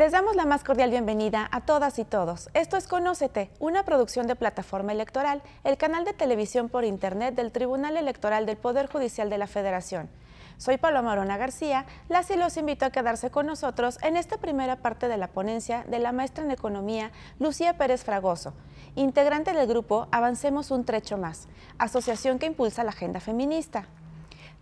Les damos la más cordial bienvenida a todas y todos. Esto es Conócete, una producción de Plataforma Electoral, el canal de televisión por Internet del Tribunal Electoral del Poder Judicial de la Federación. Soy Paloma Marona García, las y los invito a quedarse con nosotros en esta primera parte de la ponencia de la maestra en Economía, Lucía Pérez Fragoso, integrante del grupo Avancemos un Trecho Más, asociación que impulsa la agenda feminista.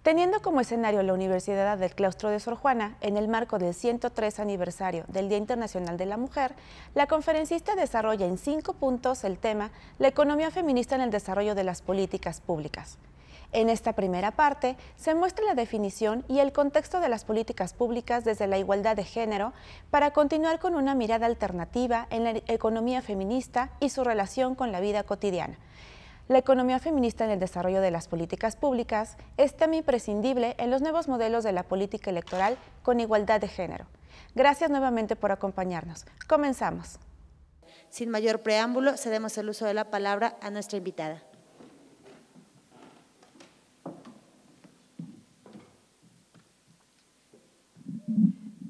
Teniendo como escenario la Universidad del Claustro de Sor Juana, en el marco del 103 aniversario del Día Internacional de la Mujer, la conferencista desarrolla en cinco puntos el tema La economía feminista en el desarrollo de las políticas públicas. En esta primera parte se muestra la definición y el contexto de las políticas públicas desde la igualdad de género para continuar con una mirada alternativa en la economía feminista y su relación con la vida cotidiana. La economía feminista en el desarrollo de las políticas públicas es también imprescindible en los nuevos modelos de la política electoral con igualdad de género. Gracias nuevamente por acompañarnos. Comenzamos. Sin mayor preámbulo, cedemos el uso de la palabra a nuestra invitada.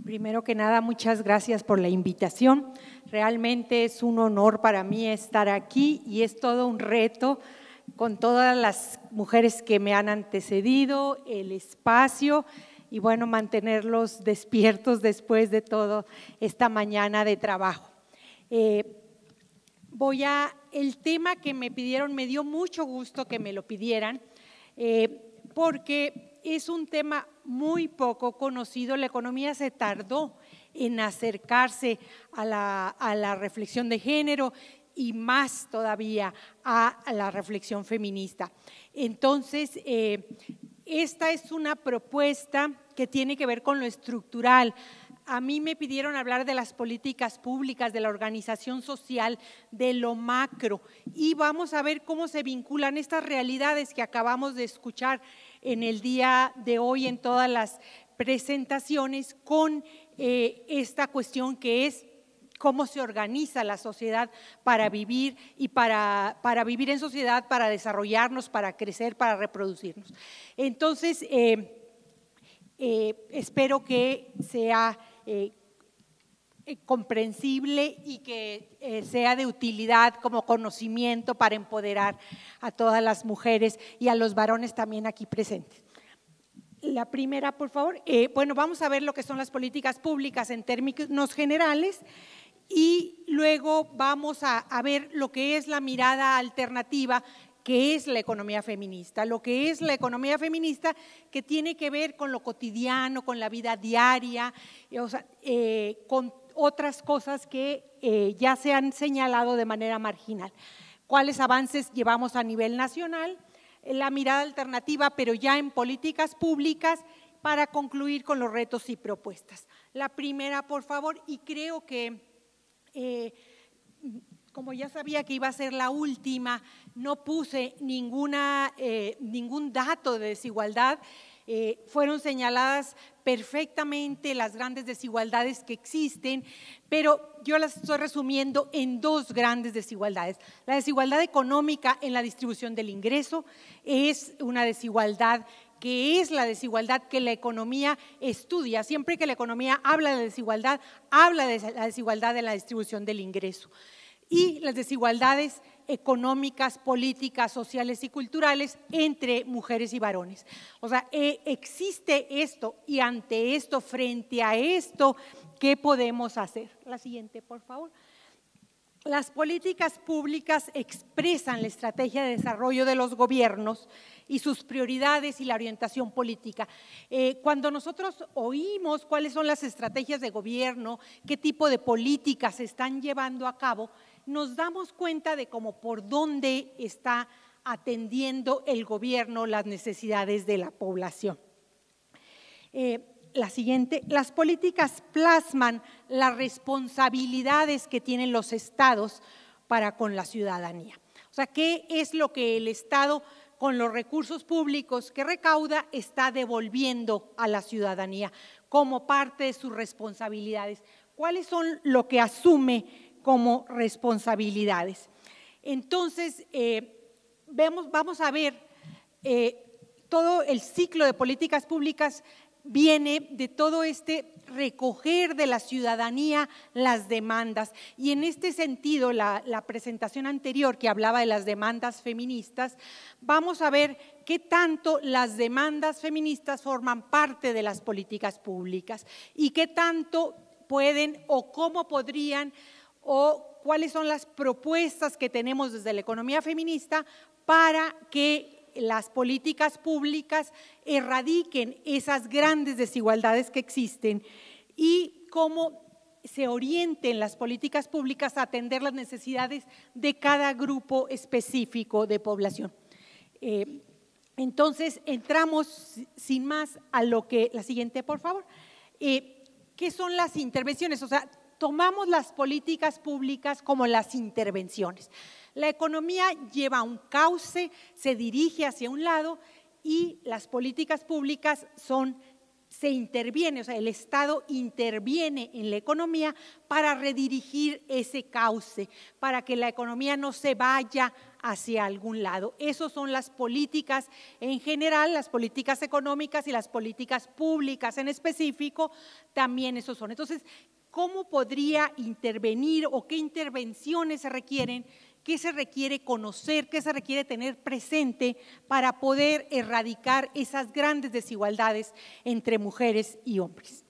Primero que nada, muchas gracias por la invitación. Realmente es un honor para mí estar aquí y es todo un reto con todas las mujeres que me han antecedido, el espacio y bueno, mantenerlos despiertos después de toda esta mañana de trabajo. Eh, voy a, el tema que me pidieron, me dio mucho gusto que me lo pidieran, eh, porque es un tema muy poco conocido, la economía se tardó en acercarse a la, reflexión de género y más todavía a la reflexión feminista. Entonces, eh, esta es una propuesta que tiene que ver con lo estructural. A mí me pidieron hablar de las políticas públicas, de la organización social, de lo macro. Y vamos a ver cómo se vinculan estas realidades que acabamos de escuchar en el día de hoy en todas las presentaciones con eh, esta cuestión que es cómo se organiza la sociedad para vivir y para, vivir en sociedad, para desarrollarnos, para crecer, para reproducirnos. Entonces, eh, eh, espero que sea comprensible y que sea de utilidad como conocimiento para empoderar a todas las mujeres y a los varones también aquí presentes. La primera, por favor. Eh, bueno, vamos a ver lo que son las políticas públicas en términos generales y luego vamos a, ver lo que es la mirada alternativa que es la economía feminista, lo que es la economía feminista que tiene que ver con lo cotidiano, con la vida diaria, eh, eh, con otras cosas que ya se han señalado de manera marginal. ¿Cuáles avances llevamos a nivel nacional? la mirada alternativa, pero ya en políticas públicas para concluir con los retos y propuestas. La primera, por favor, y creo que, eh, como ya sabía que iba a ser la última, no puse eh, ningún dato de desigualdad eh, fueron señaladas perfectamente las grandes desigualdades que existen, pero yo las estoy resumiendo en dos grandes desigualdades. La desigualdad económica en la distribución del ingreso es una desigualdad que es la desigualdad que la economía estudia. Siempre que la economía habla de desigualdad, habla de la desigualdad en la distribución del ingreso. Y las desigualdades económicas, políticas, sociales y culturales entre mujeres y varones. O sea, eh, existe esto y ante esto, frente a esto, ¿qué podemos hacer? La siguiente, por favor. Las políticas públicas expresan la estrategia de desarrollo de los gobiernos y sus prioridades y la orientación política. Eh, cuando nosotros oímos cuáles son las estrategias de gobierno, qué tipo de políticas se están llevando a cabo, nos damos cuenta de cómo por dónde está atendiendo el gobierno las necesidades de la población. Eh, la siguiente, las políticas plasman las responsabilidades que tienen los estados para con la ciudadanía. O sea, ¿qué es lo que el Estado con los recursos públicos que recauda está devolviendo a la ciudadanía como parte de sus responsabilidades? ¿Cuáles son lo que asume como responsabilidades. Entonces, eh, vemos, vamos a ver, eh, todo el ciclo de políticas públicas viene de todo este recoger de la ciudadanía las demandas. Y en este sentido, la, presentación anterior que hablaba de las demandas feministas, vamos a ver qué tanto las demandas feministas forman parte de las políticas públicas y qué tanto pueden o cómo podrían o cuáles son las propuestas que tenemos desde la economía feminista para que las políticas públicas erradiquen esas grandes desigualdades que existen y cómo se orienten las políticas públicas a atender las necesidades de cada grupo específico de población. Eh, entonces, entramos sin más a lo que, la siguiente, por favor. Eh, ¿Qué son las intervenciones? O sea, tomamos las políticas públicas como las intervenciones. La economía lleva un cauce, se dirige hacia un lado y las políticas públicas son se interviene, o sea, el Estado interviene en la economía para redirigir ese cauce, para que la economía no se vaya hacia algún lado. Esas son las políticas en general, las políticas económicas y las políticas públicas en específico, también esos son. Entonces, cómo podría intervenir o qué intervenciones se requieren, qué se requiere conocer, qué se requiere tener presente para poder erradicar esas grandes desigualdades entre mujeres y hombres.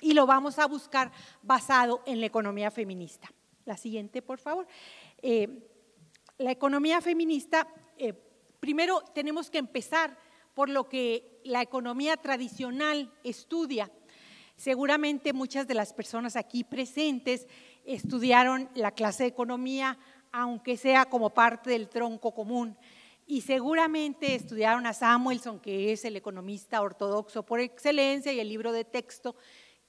Y lo vamos a buscar basado en la economía feminista. La siguiente, por favor. Eh, la economía feminista, eh, primero tenemos que empezar por lo que la economía tradicional estudia Seguramente muchas de las personas aquí presentes estudiaron la clase de economía, aunque sea como parte del tronco común. Y seguramente estudiaron a Samuelson, que es el economista ortodoxo por excelencia, y el libro de texto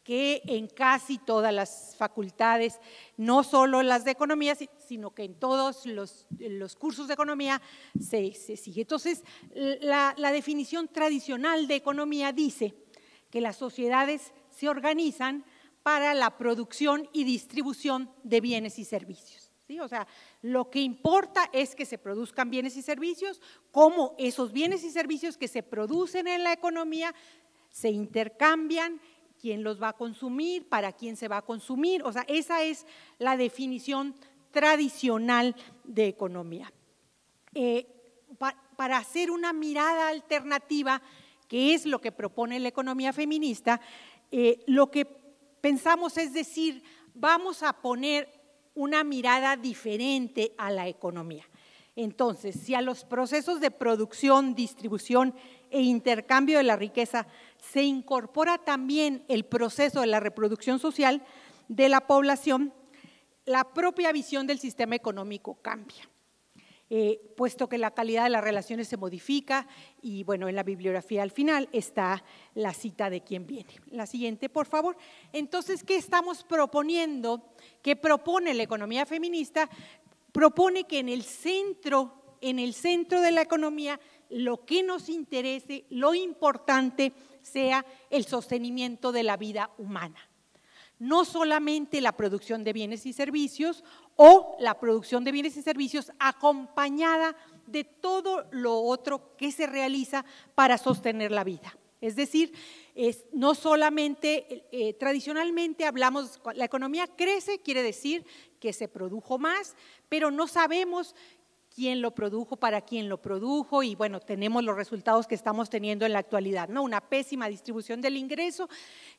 que en casi todas las facultades, no solo las de economía, sino que en todos los, cursos de economía se, sigue. Entonces, la definición tradicional de economía dice que las sociedades se organizan para la producción y distribución de bienes y servicios. O sea, lo que importa es que se produzcan bienes y servicios, cómo esos bienes y servicios que se producen en la economía se intercambian, quién los va a consumir, para quién se va a consumir. O sea, esa es la definición tradicional de economía. Eh, para hacer una mirada alternativa, que es lo que propone la economía feminista, eh, lo que pensamos es decir, vamos a poner una mirada diferente a la economía. Entonces, si a los procesos de producción, distribución e intercambio de la riqueza se incorpora también el proceso de la reproducción social de la población, la propia visión del sistema económico cambia. Eh, puesto que la calidad de las relaciones se modifica y bueno, en la bibliografía al final está la cita de quien viene. La siguiente, por favor. Entonces, ¿qué estamos proponiendo? ¿Qué propone la economía feminista? Propone que en el centro, en el centro de la economía, lo que nos interese, lo importante, sea el sostenimiento de la vida humana no solamente la producción de bienes y servicios o la producción de bienes y servicios acompañada de todo lo otro que se realiza para sostener la vida. Es decir, es, no solamente, eh, tradicionalmente hablamos, la economía crece, quiere decir que se produjo más, pero no sabemos quién lo produjo, para quién lo produjo y bueno, tenemos los resultados que estamos teniendo en la actualidad, ¿no? Una pésima distribución del ingreso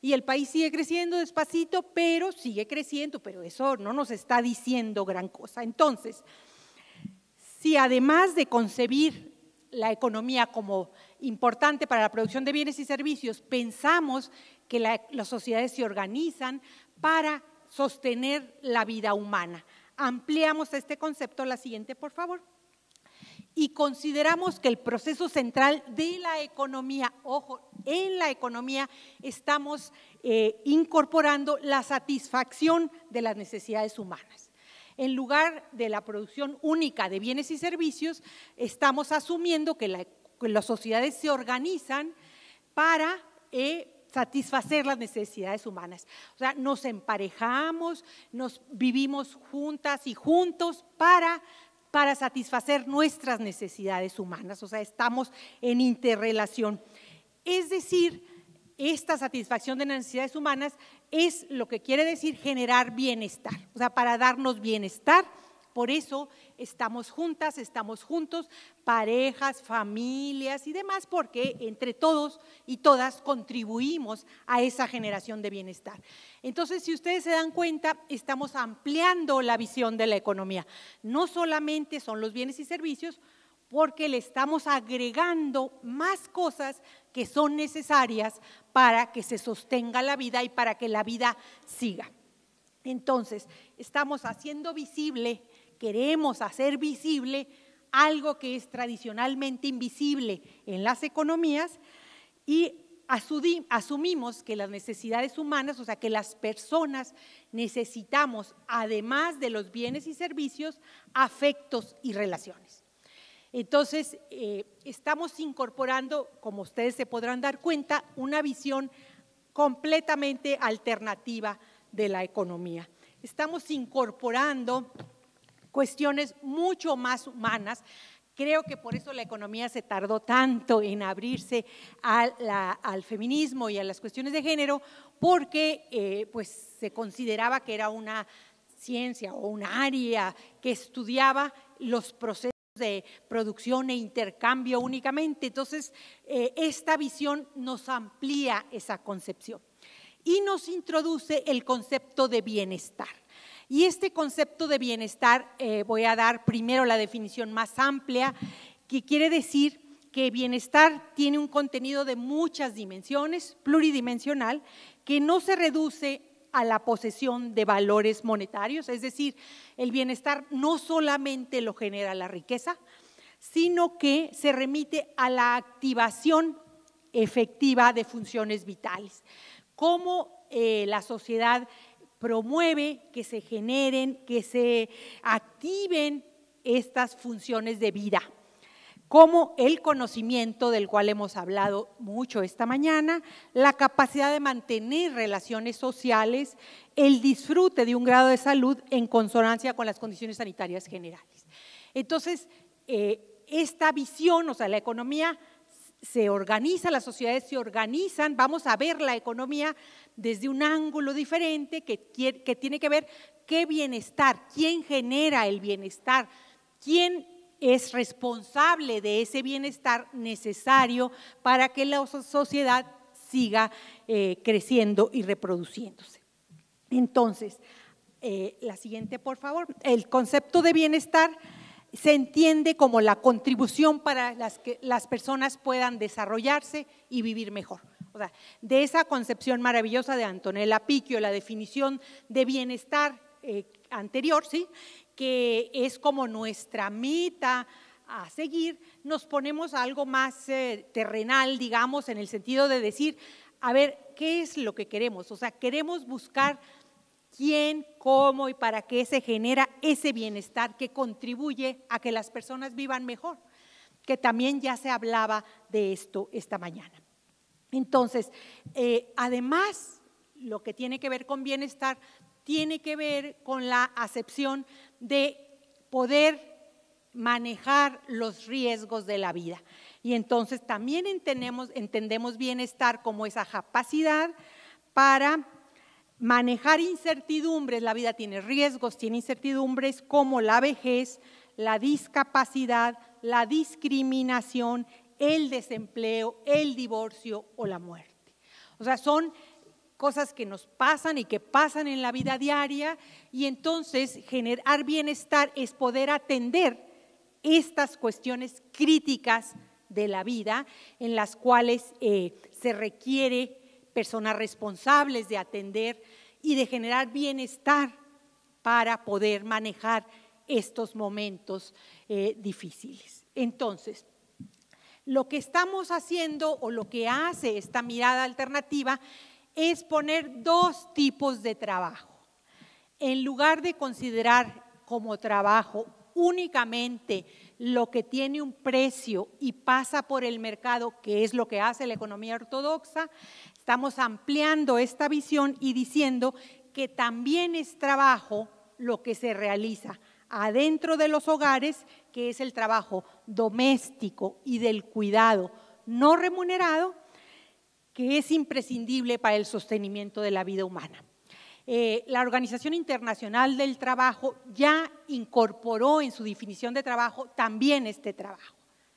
y el país sigue creciendo despacito, pero sigue creciendo, pero eso no nos está diciendo gran cosa. Entonces, si además de concebir la economía como importante para la producción de bienes y servicios, pensamos que las sociedades se organizan para sostener la vida humana. Ampliamos este concepto, la siguiente, por favor. Y consideramos que el proceso central de la economía, ojo, en la economía estamos eh, incorporando la satisfacción de las necesidades humanas. En lugar de la producción única de bienes y servicios, estamos asumiendo que, las sociedades se organizan para eh, satisfacer las necesidades humanas. O sea, nos emparejamos, nos vivimos juntas y juntos para, para satisfacer nuestras necesidades humanas. O sea, estamos en interrelación. Es decir, esta satisfacción de necesidades humanas es lo que quiere decir generar bienestar, o sea, para darnos bienestar por eso estamos juntas, estamos juntos, parejas, familias y demás, porque entre todos y todas contribuimos a esa generación de bienestar. Entonces, si ustedes se dan cuenta, estamos ampliando la visión de la economía. No solamente son los bienes y servicios, porque le estamos agregando más cosas que son necesarias para que se sostenga la vida y para que la vida siga. Entonces, estamos haciendo visible queremos hacer visible algo que es tradicionalmente invisible en las economías y asumimos que las necesidades humanas, o sea, que las personas necesitamos, además de los bienes y servicios, afectos y relaciones. Entonces, eh, estamos incorporando, como ustedes se podrán dar cuenta, una visión completamente alternativa de la economía. Estamos incorporando cuestiones mucho más humanas. Creo que por eso la economía se tardó tanto en abrirse al feminismo y a las cuestiones de género, porque eh, pues, se consideraba que era una ciencia o un área que estudiaba los procesos de producción e intercambio únicamente. Entonces, eh, esta visión nos amplía esa concepción y nos introduce el concepto de bienestar. Y este concepto de bienestar, eh, voy a dar primero la definición más amplia, que quiere decir que bienestar tiene un contenido de muchas dimensiones, pluridimensional, que no se reduce a la posesión de valores monetarios, es decir, el bienestar no solamente lo genera la riqueza, sino que se remite a la activación efectiva de funciones vitales. Cómo eh, la sociedad promueve que se generen, que se activen estas funciones de vida, como el conocimiento del cual hemos hablado mucho esta mañana, la capacidad de mantener relaciones sociales, el disfrute de un grado de salud en consonancia con las condiciones sanitarias generales. Entonces, eh, esta visión, o sea, la economía se organiza, las sociedades se organizan, vamos a ver la economía desde un ángulo diferente que, que tiene que ver qué bienestar, quién genera el bienestar, quién es responsable de ese bienestar necesario para que la sociedad siga eh, creciendo y reproduciéndose. Entonces, eh, la siguiente, por favor, el concepto de bienestar se entiende como la contribución para las que las personas puedan desarrollarse y vivir mejor. O sea, de esa concepción maravillosa de Antonella Picchio, la definición de bienestar eh, anterior, ¿sí? que es como nuestra meta a seguir, nos ponemos algo más eh, terrenal, digamos, en el sentido de decir, a ver, ¿qué es lo que queremos? O sea, queremos buscar quién, cómo y para qué se genera ese bienestar que contribuye a que las personas vivan mejor, que también ya se hablaba de esto esta mañana. Entonces, eh, además, lo que tiene que ver con bienestar tiene que ver con la acepción de poder manejar los riesgos de la vida. Y entonces también entendemos bienestar como esa capacidad para manejar incertidumbres, la vida tiene riesgos, tiene incertidumbres como la vejez, la discapacidad, la discriminación, el desempleo, el divorcio o la muerte. O sea, son cosas que nos pasan y que pasan en la vida diaria y entonces generar bienestar es poder atender estas cuestiones críticas de la vida en las cuales eh, se requiere personas responsables de atender y de generar bienestar para poder manejar estos momentos eh, difíciles. Entonces, lo que estamos haciendo o lo que hace esta mirada alternativa es poner dos tipos de trabajo. En lugar de considerar como trabajo únicamente lo que tiene un precio y pasa por el mercado, que es lo que hace la economía ortodoxa, estamos ampliando esta visión y diciendo que también es trabajo lo que se realiza adentro de los hogares, que es el trabajo doméstico y del cuidado no remunerado, que es imprescindible para el sostenimiento de la vida humana. Eh, la Organización Internacional del Trabajo ya incorporó en su definición de trabajo también este trabajo.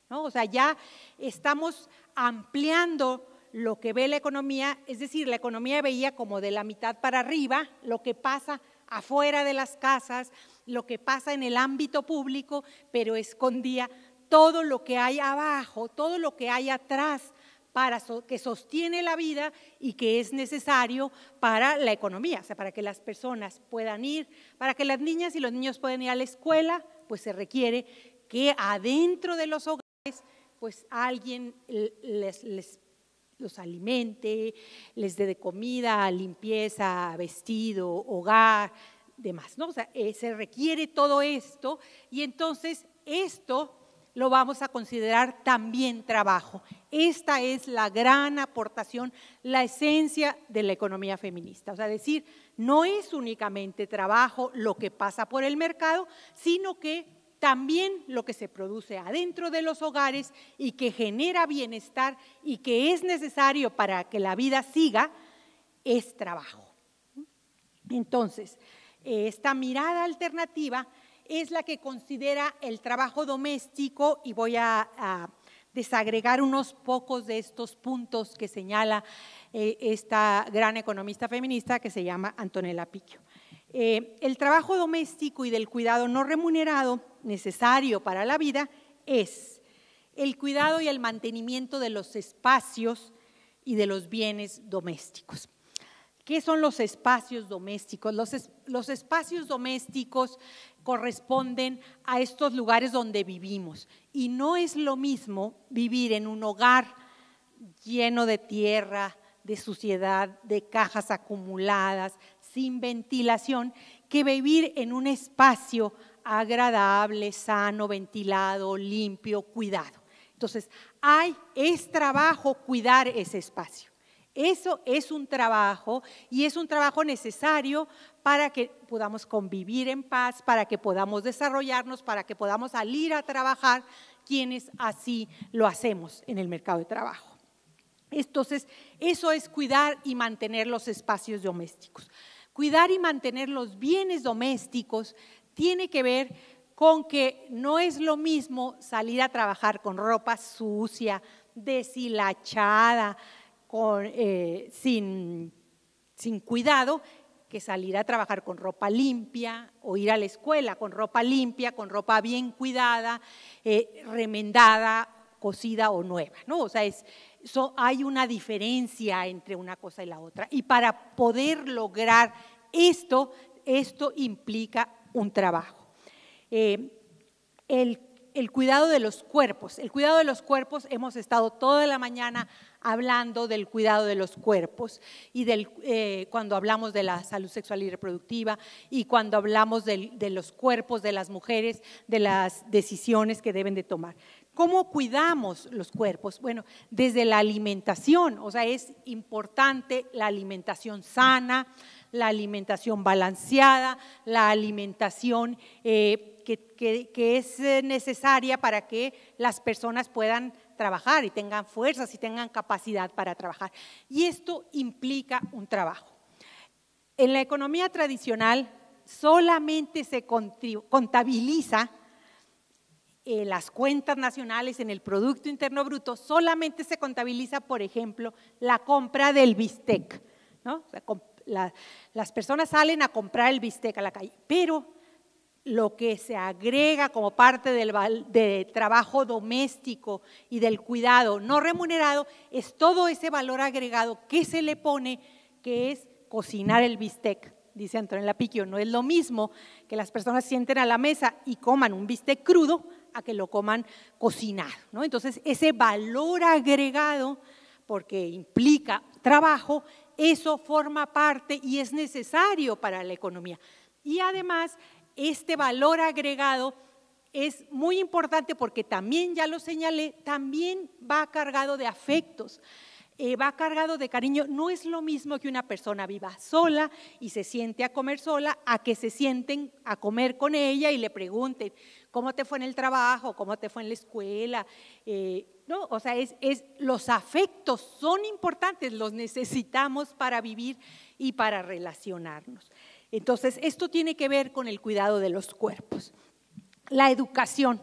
¿no? O sea, ya estamos ampliando lo que ve la economía, es decir, la economía veía como de la mitad para arriba lo que pasa afuera de las casas, lo que pasa en el ámbito público, pero escondía todo lo que hay abajo, todo lo que hay atrás para que sostiene la vida y que es necesario para la economía, o sea, para que las personas puedan ir, para que las niñas y los niños puedan ir a la escuela, pues se requiere que adentro de los hogares, pues alguien les, los alimente, les dé de comida, limpieza, vestido, hogar, demás, ¿no? O sea, eh, se requiere todo esto y entonces esto lo vamos a considerar también trabajo. Esta es la gran aportación, la esencia de la economía feminista. O sea, decir, no es únicamente trabajo lo que pasa por el mercado, sino que también lo que se produce adentro de los hogares y que genera bienestar y que es necesario para que la vida siga, es trabajo. Entonces, eh, esta mirada alternativa es la que considera el trabajo doméstico y voy a, desagregar unos pocos de estos puntos que señala eh, esta gran economista feminista que se llama Antonella Picchio. Eh, el trabajo doméstico y del cuidado no remunerado necesario para la vida es el cuidado y el mantenimiento de los espacios y de los bienes domésticos. ¿Qué son los espacios domésticos? Los, espacios domésticos corresponden a estos lugares donde vivimos. Y no es lo mismo vivir en un hogar lleno de tierra, de suciedad, de cajas acumuladas, sin ventilación, que vivir en un espacio agradable, sano, ventilado, limpio, cuidado. Entonces, hay, es trabajo cuidar ese espacio. Eso es un trabajo y es un trabajo necesario para que podamos convivir en paz, para que podamos desarrollarnos, para que podamos salir a trabajar quienes así lo hacemos en el mercado de trabajo. Entonces, eso es cuidar y mantener los espacios domésticos. Cuidar y mantener los bienes domésticos tiene que ver con que no es lo mismo salir a trabajar con ropa sucia, deshilachada, eh, sin, sin cuidado que salir a trabajar con ropa limpia o ir a la escuela con ropa limpia, con ropa bien cuidada, eh, remendada, cosida o nueva, ¿no? O sea, es, hay una diferencia entre una cosa y la otra. Y para poder lograr esto, esto implica un trabajo. Eh, el el cuidado de los cuerpos. El cuidado de los cuerpos, hemos estado toda la mañana hablando del cuidado de los cuerpos y del, eh, cuando hablamos de la salud sexual y reproductiva y cuando hablamos de los cuerpos de las mujeres, de las decisiones que deben de tomar. ¿Cómo cuidamos los cuerpos? Bueno, desde la alimentación, o sea, es importante la alimentación sana, la alimentación balanceada, la alimentación eh, que, es eh, necesaria para que las personas puedan trabajar y tengan fuerzas y tengan capacidad para trabajar. Y esto implica un trabajo. En la economía tradicional solamente se contabiliza eh, las cuentas nacionales en el Producto Interno Bruto, solamente se contabiliza, por ejemplo, la compra del bistec. ¿no? las personas salen a comprar el bistec a la calle, pero lo que se agrega como parte del trabajo doméstico y del cuidado no remunerado es todo ese valor agregado que se le pone, que es cocinar el bistec. Dice Antonio Piquio, no es lo mismo que las personas sienten a la mesa y coman un bistec crudo a que lo coman cocinado. Entonces, ese valor agregado, porque implica trabajo, eso forma parte y es necesario para la economía. Y además, este valor agregado es muy importante porque también, ya lo señalé, también va cargado de afectos. Eh, va cargado de cariño. No es lo mismo que una persona viva sola y se siente a comer sola a que se sienten a comer con ella y le pregunten, cómo te fue en el trabajo, cómo te fue en la escuela. Eh, o sea, es, los afectos son importantes, los necesitamos para vivir y para relacionarnos. Entonces, esto tiene que ver con el cuidado de los cuerpos. La educación.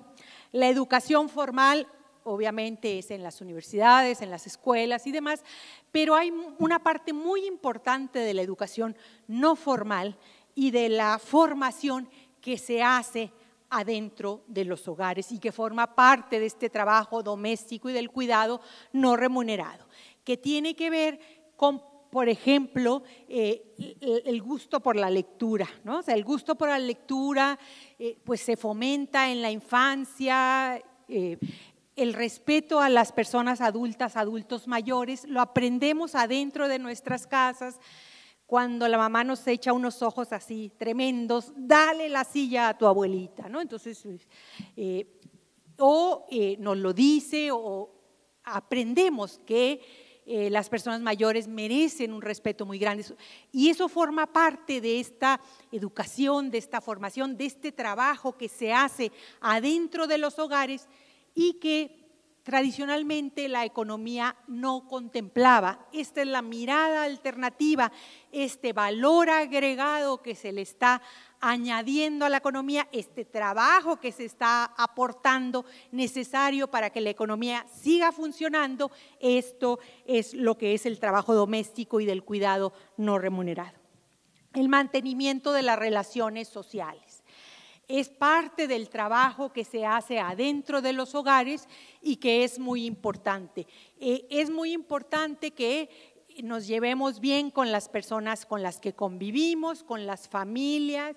La educación formal obviamente es en las universidades, en las escuelas y demás, pero hay una parte muy importante de la educación no formal y de la formación que se hace adentro de los hogares y que forma parte de este trabajo doméstico y del cuidado no remunerado, que tiene que ver con, por ejemplo, eh, el gusto por la lectura. ¿no? el gusto por la lectura eh, pues se fomenta en la infancia. Eh, el respeto a las personas adultas, adultos mayores, lo aprendemos adentro de nuestras casas, cuando la mamá nos echa unos ojos así tremendos, dale la silla a tu abuelita, ¿no? Entonces, eh, o eh, nos lo dice o aprendemos que eh, las personas mayores merecen un respeto muy grande. Y eso forma parte de esta educación, de esta formación, de este trabajo que se hace adentro de los hogares y que Tradicionalmente la economía no contemplaba. Esta es la mirada alternativa, este valor agregado que se le está añadiendo a la economía, este trabajo que se está aportando necesario para que la economía siga funcionando. Esto es lo que es el trabajo doméstico y del cuidado no remunerado. El mantenimiento de las relaciones sociales es parte del trabajo que se hace adentro de los hogares y que es muy importante. Eh, es muy importante que nos llevemos bien con las personas con las que convivimos, con las familias,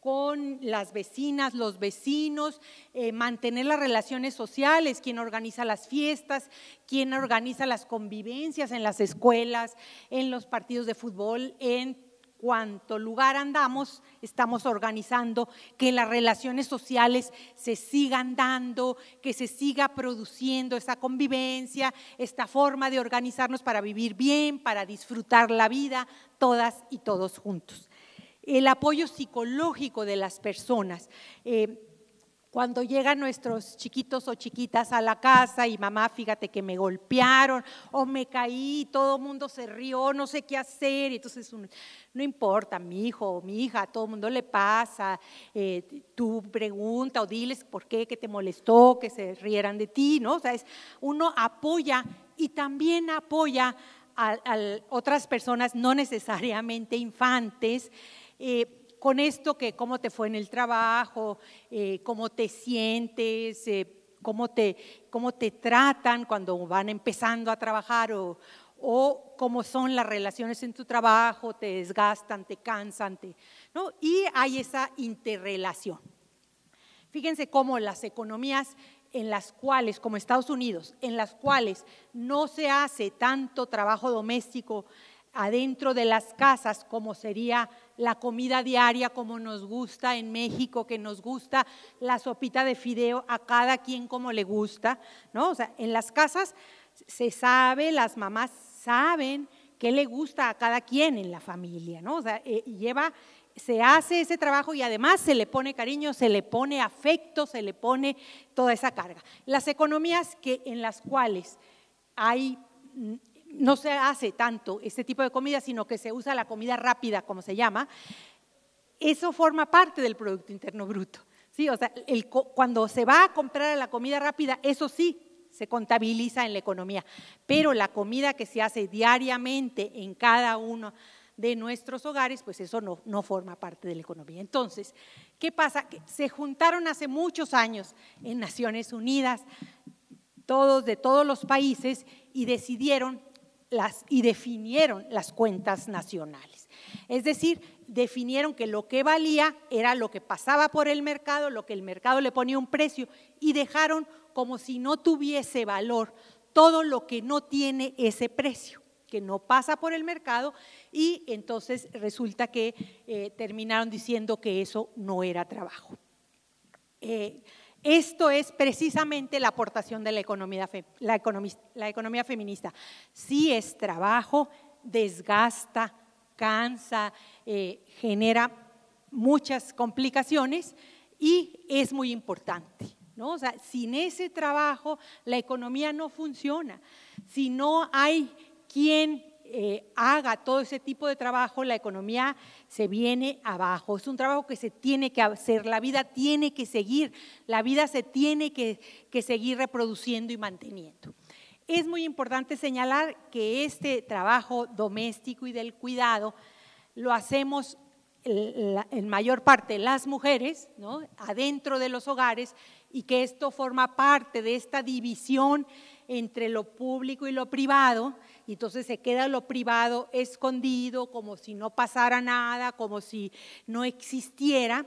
con las vecinas, los vecinos, eh, mantener las relaciones sociales, quien organiza las fiestas, quien organiza las convivencias en las escuelas, en los partidos de fútbol, en cuanto lugar andamos, estamos organizando que las relaciones sociales se sigan dando, que se siga produciendo esa convivencia, esta forma de organizarnos para vivir bien, para disfrutar la vida, todas y todos juntos. El apoyo psicológico de las personas. Eh, cuando llegan nuestros chiquitos o chiquitas a la casa y mamá, fíjate que me golpearon o me caí, todo el mundo se rió, no sé qué hacer. Entonces, no importa, mi hijo o mi hija, todo el mundo le pasa. Eh, tú pregunta o diles por qué, que te molestó, que se rieran de ti, ¿no? O sea, uno apoya y también apoya a, otras personas, no necesariamente infantes. Eh, con esto que cómo te fue en el trabajo, eh, cómo te sientes, eh, cómo, te, cómo te tratan cuando van empezando a trabajar o, cómo son las relaciones en tu trabajo, te desgastan, te cansan, ¿no? y hay esa interrelación. Fíjense cómo las economías en las cuales, como Estados Unidos, en las cuales no se hace tanto trabajo doméstico adentro de las casas como sería la comida diaria como nos gusta en México, que nos gusta la sopita de fideo a cada quien como le gusta, ¿no? O sea, en las casas se sabe, las mamás saben qué le gusta a cada quien en la familia, ¿no? O sea, eh, lleva se hace ese trabajo y además se le pone cariño, se le pone afecto, se le pone toda esa carga. Las economías que, en las cuales hay mm, no se hace tanto este tipo de comida, sino que se usa la comida rápida, como se llama, eso forma parte del Producto Interno Bruto. ¿sí? O sea, cuando se va a comprar la comida rápida, eso sí se contabiliza en la economía, pero la comida que se hace diariamente en cada uno de nuestros hogares, pues eso no, forma parte de la economía. Entonces, ¿qué pasa? se juntaron hace muchos años en Naciones Unidas, todos de todos los países, y decidieron y definieron las cuentas nacionales. Es decir, definieron que lo que valía era lo que pasaba por el mercado, lo que el mercado le ponía un precio y dejaron como si no tuviese valor todo lo que no tiene ese precio que no pasa por el mercado y entonces resulta que eh, terminaron diciendo que eso no era trabajo. Eh, esto es precisamente la aportación de la economía, la economía, feminista. Si es trabajo, desgasta, cansa, eh, genera muchas complicaciones y es muy importante. sin ese trabajo la economía no funciona. Si no hay quien eh, haga todo ese tipo de trabajo, la economía se viene abajo. Es un trabajo que se tiene que hacer, la vida tiene que seguir, la vida se tiene que, seguir reproduciendo y manteniendo. Es muy importante señalar que este trabajo doméstico y del cuidado lo hacemos en mayor parte las mujeres, adentro de los hogares, y que esto forma parte de esta división entre lo público y lo privado, y entonces se queda lo privado escondido, como si no pasara nada, como si no existiera.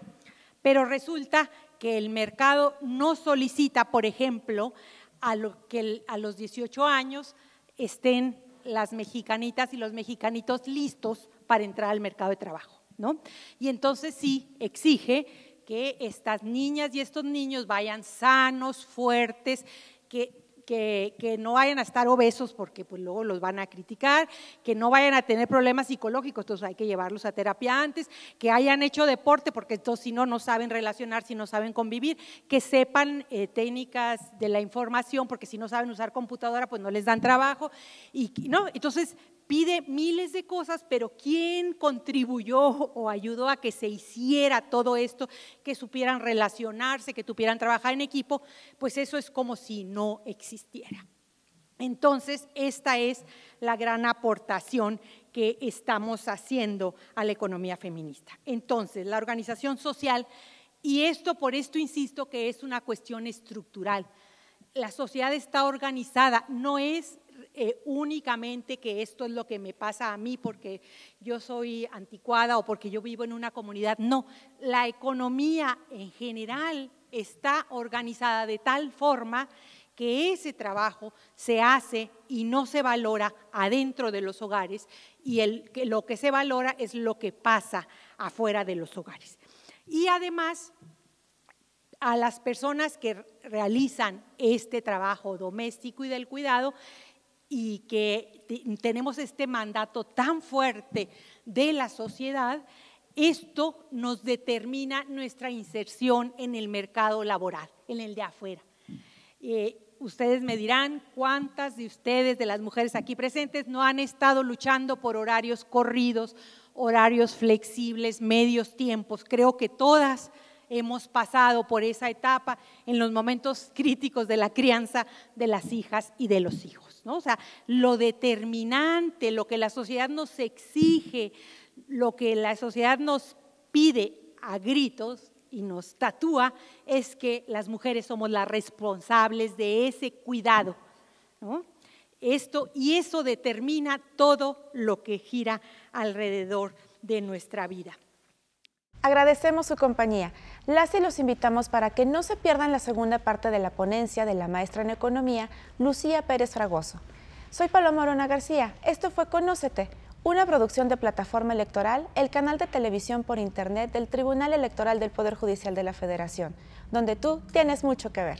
Pero resulta que el mercado no solicita, por ejemplo, a, que a los 18 años estén las mexicanitas y los mexicanitos listos para entrar al mercado de trabajo, ¿no? Y entonces sí exige que estas niñas y estos niños vayan sanos, fuertes, que que, no vayan a estar obesos porque pues luego los van a criticar, que no vayan a tener problemas psicológicos, entonces hay que llevarlos a terapia antes, que hayan hecho deporte porque entonces si no, no saben relacionar, si no saben convivir, que sepan eh, técnicas de la información porque si no saben usar computadora pues no les dan trabajo y no, entonces pide miles de cosas, pero ¿quién contribuyó o ayudó a que se hiciera todo esto, que supieran relacionarse, que tuvieran trabajar en equipo? Pues eso es como si no existiera. Entonces, esta es la gran aportación que estamos haciendo a la economía feminista. Entonces, la organización social, y esto por esto insisto que es una cuestión estructural, la sociedad está organizada, no es eh, únicamente que esto es lo que me pasa a mí porque yo soy anticuada o porque yo vivo en una comunidad. No, la economía en general está organizada de tal forma que ese trabajo se hace y no se valora adentro de los hogares y lo que se valora es lo que pasa afuera de los hogares. Y además, a las personas que realizan este trabajo doméstico y del cuidado, y que tenemos este mandato tan fuerte de la sociedad, esto nos determina nuestra inserción en el mercado laboral, en el de afuera. Eh, ustedes me dirán cuántas de ustedes, de las mujeres aquí presentes, no han estado luchando por horarios corridos, horarios flexibles, medios tiempos. Creo que todas hemos pasado por esa etapa en los momentos críticos de la crianza de las hijas y de los hijos. ¿no? O sea, lo determinante, lo que la sociedad nos exige, lo que la sociedad nos pide a gritos y nos tatúa es que las mujeres somos las responsables de ese cuidado, Esto y eso determina todo lo que gira alrededor de nuestra vida. Agradecemos su compañía. Las y los invitamos para que no se pierdan la segunda parte de la ponencia de la maestra en economía, Lucía Pérez Fragoso. Soy Paloma Morona García. Esto fue Conócete, una producción de Plataforma Electoral, el canal de televisión por Internet del Tribunal Electoral del Poder Judicial de la Federación, donde tú tienes mucho que ver.